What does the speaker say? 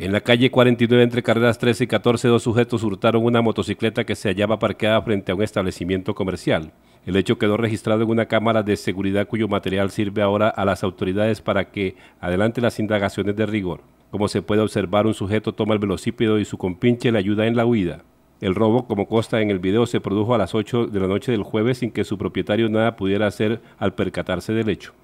En la calle 49, entre carreras 13 y 14, dos sujetos hurtaron una motocicleta que se hallaba parqueada frente a un establecimiento comercial. El hecho quedó registrado en una cámara de seguridad cuyo material sirve ahora a las autoridades para que adelante las indagaciones de rigor. Como se puede observar, un sujeto toma el velocípedo y su compinche le ayuda en la huida. El robo, como consta en el video, se produjo a las 8 de la noche del jueves sin que su propietario nada pudiera hacer al percatarse del hecho.